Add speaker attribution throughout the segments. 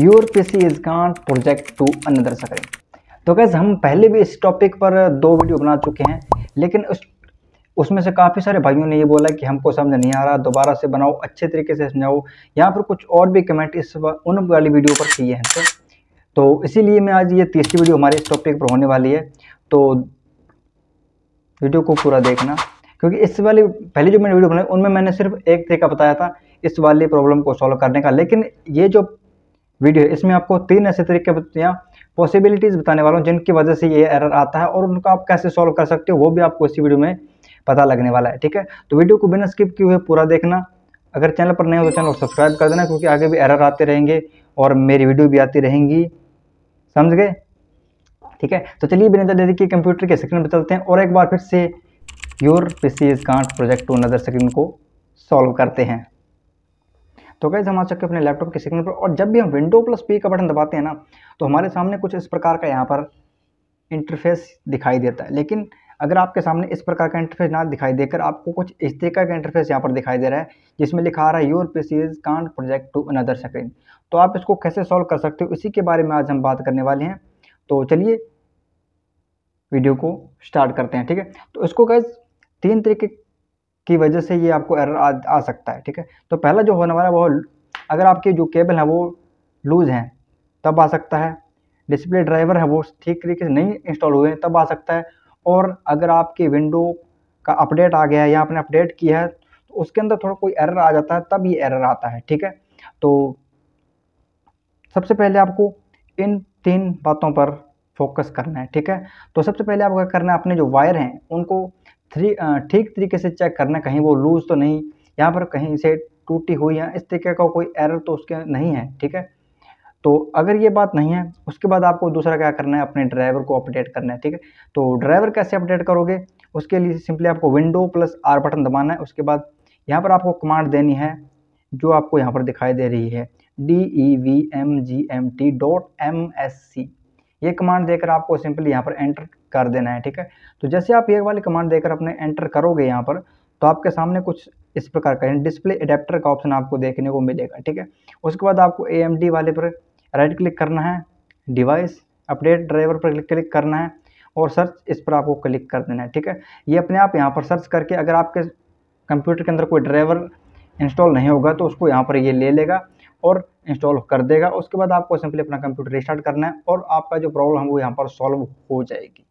Speaker 1: your PC is can't project to another screen तो कैसे हम पहले भी इस टॉपिक पर दो वीडियो बना चुके हैं लेकिन उस उसमें से काफ़ी सारे भाइयों ने ये बोला कि हमको समझ नहीं आ रहा दोबारा से बनाओ अच्छे तरीके से समझाओ यहाँ पर कुछ और भी कमेंट इस उन वाली वीडियो पर किए हैं तो, तो इसीलिए मैं आज ये तीसरी वीडियो हमारे इस टॉपिक पर होने वाली है तो वीडियो को पूरा देखना क्योंकि इस वाली पहले जो मैंने वीडियो बनाई उनमें मैंने सिर्फ एक तरीका बताया था इस वाली प्रॉब्लम को सॉल्व करने का लेकिन ये जो वीडियो है इसमें आपको तीन ऐसे तरीके या पॉसिबिलिटीज़ बताने वाला हूँ जिनकी वजह से ये एरर आता है और उनको आप कैसे सॉल्व कर सकते हो वो भी आपको इसी वीडियो में पता लगने वाला है ठीक है तो वीडियो को बिना स्किप किए हुए पूरा देखना अगर चैनल पर नहीं हो तो चैनल को सब्सक्राइब कर देना क्योंकि आगे भी एरर आते रहेंगे और मेरी वीडियो भी आती रहेंगी समझ गए ठीक है तो चलिए बिना देरी कि कंप्यूटर के स्क्रीन पर चलते हैं और एक बार फिर से your P C is can't project to another screen को सॉल्व करते हैं तो कैसे हम आ सकते अपने लैपटॉप के स्क्रीन पर और जब भी हम विंडो प्लस पी का बटन दबाते हैं ना तो हमारे सामने कुछ इस प्रकार का यहाँ पर इंटरफेस दिखाई देता है लेकिन अगर आपके सामने इस प्रकार का इंटरफेस ना दिखाई देकर आपको कुछ इस तरीका का इंटरफेस यहाँ पर दिखाई दे रहा है जिसमें लिखा आ रहा है your P C is can't project to another screen तो आप इसको कैसे सॉल्व कर सकते हो इसी के बारे में आज हम बात करने वाले हैं तो चलिए वीडियो को स्टार्ट करते हैं ठीक है तो इसको कैसे तीन तरीके की वजह से ये आपको एरर आ, आ सकता है ठीक है तो पहला जो होने वाला है वो अगर आपके जो केबल है वो लूज़ हैं तब आ सकता है डिस्प्ले ड्राइवर है वो ठीक तरीके से नहीं इंस्टॉल हुए हैं तब आ सकता है और अगर आपके विंडो का अपडेट आ गया है या आपने अपडेट किया है तो उसके अंदर थोड़ा कोई एरर आ जाता है तब ये एरर आता है ठीक है तो सबसे पहले आपको इन तीन बातों पर फोकस करना है ठीक है तो सबसे पहले आपको करना है अपने जो वायर हैं उनको थ्री ठीक तरीके से चेक करना कहीं वो लूज़ तो नहीं यहाँ पर कहीं से टूटी हुई है इस तरीके का कोई एरर तो उसके नहीं है ठीक है तो अगर ये बात नहीं है उसके बाद आपको दूसरा क्या करना है अपने ड्राइवर को अपडेट करना है ठीक है तो ड्राइवर कैसे अपडेट करोगे उसके लिए सिंपली आपको विंडो प्लस आर बटन दबाना है उसके बाद यहाँ पर आपको कमांड देनी है जो आपको यहाँ पर दिखाई दे रही है D E V M G M T dot M S C ये कमांड देकर आपको सिंपली यहाँ पर एंटर कर देना है ठीक है तो जैसे आप ये वाली कमांड देकर अपने एंटर करोगे यहाँ पर तो आपके सामने कुछ इस प्रकार का डिस्प्ले एडेप्टर का ऑप्शन आपको देखने को मिलेगा ठीक है उसके बाद आपको ए वाले पर राइट क्लिक करना है डिवाइस अपडेट ड्राइवर पर क्लिक करना है और सर्च इस पर आपको क्लिक कर देना है ठीक है ये अपने आप यहाँ पर सर्च करके अगर आपके कंप्यूटर के अंदर कोई ड्राइवर इंस्टॉल नहीं होगा तो उसको यहाँ पर ये ले लेगा और इंस्टॉल कर देगा उसके बाद आपको सिंपली अपना कंप्यूटर रिस्टार्ट करना है और आपका जो प्रॉब्लम है वो यहाँ पर सॉल्व हो जाएगी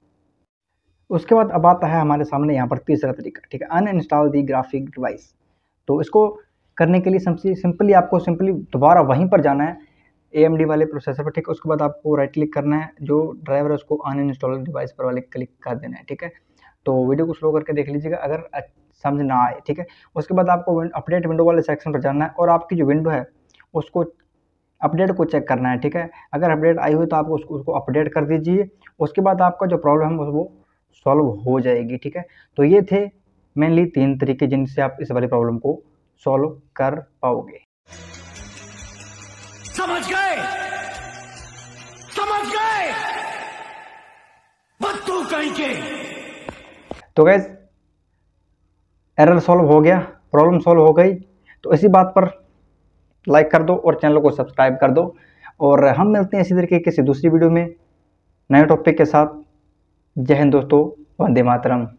Speaker 1: उसके बाद अब आता है हमारे सामने यहाँ पर तीसरा तरीका ठीक है uninstall the graphic device तो इसको करने के लिए सिंपली सिंपली आपको सिंपली दोबारा वहीं पर जाना है ए वाले प्रोसेसर पर ठीक है उसके बाद आपको राइट क्लिक करना है जो ड्राइवर है उसको अन इंस्टॉल डिवाइस पर वाले क्लिक कर देना है ठीक है तो वीडियो को स्लो करके देख लीजिएगा अगर समझ ना आए ठीक है उसके बाद आपको अपडेट विंडो वाले सेक्शन पर जाना है और आपकी जो विंडो है उसको अपडेट को चेक करना है ठीक है अगर अपडेट आई हुई तो आप उसको उसको अपडेट कर दीजिए उसके बाद आपका जो प्रॉब्लम है वो सॉल्व हो जाएगी ठीक है तो ये थे मेनली तीन तरीके जिनसे आप इस वाली प्रॉब्लम को सॉल्व कर पाओगे समझ गए समझ गए बत्तू कहीं के तो गैस एरर सॉल्व हो गया प्रॉब्लम सॉल्व हो गई तो इसी बात पर लाइक कर दो और चैनल को सब्सक्राइब कर दो और हम मिलते हैं इसी तरीके किसी दूसरी वीडियो में नए टॉपिक के साथ जय हिंद दोस्तों वंदे मातरम